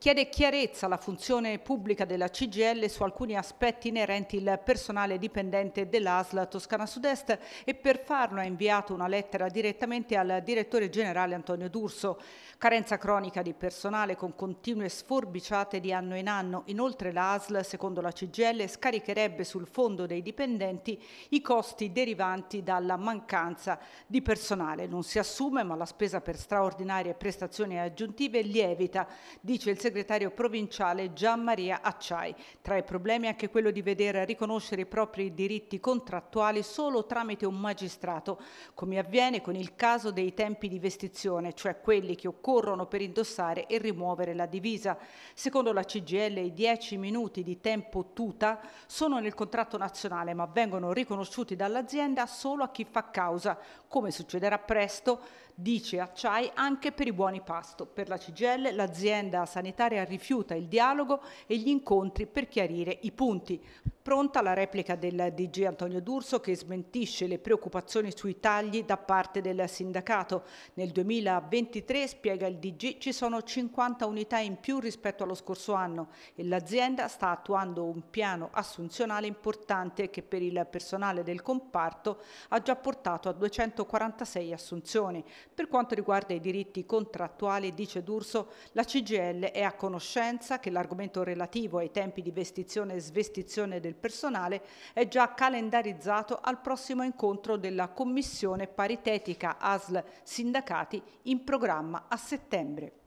chiede chiarezza alla funzione pubblica della CGL su alcuni aspetti inerenti al personale dipendente dell'ASL Toscana Sud-Est e per farlo ha inviato una lettera direttamente al direttore generale Antonio D'Urso. Carenza cronica di personale con continue sforbiciate di anno in anno. Inoltre l'ASL, secondo la CGL, scaricherebbe sul fondo dei dipendenti i costi derivanti dalla mancanza di personale. Non si assume, ma la spesa per straordinarie prestazioni aggiuntive lievita, dice il segretario segretario provinciale Gian Maria Acciai. Tra i problemi anche quello di vedere riconoscere i propri diritti contrattuali solo tramite un magistrato, come avviene con il caso dei tempi di vestizione, cioè quelli che occorrono per indossare e rimuovere la divisa. Secondo la CGL i 10 minuti di tempo tuta sono nel contratto nazionale ma vengono riconosciuti dall'azienda solo a chi fa causa, come succederà presto, dice Acciai, anche per i buoni pasto. Per la CGL l'azienda sanitaria Tartaria rifiuta il dialogo e gli incontri per chiarire i punti. Pronta la replica del DG Antonio D'Urso che smentisce le preoccupazioni sui tagli da parte del sindacato. Nel 2023, spiega il DG, ci sono 50 unità in più rispetto allo scorso anno e l'azienda sta attuando un piano assunzionale importante che per il personale del comparto ha già portato a 246 assunzioni. Per quanto riguarda i diritti contrattuali, dice D'Urso, la CGL è a conoscenza che l'argomento relativo ai tempi di vestizione e svestizione del personale è già calendarizzato al prossimo incontro della Commissione paritetica ASL Sindacati in programma a settembre.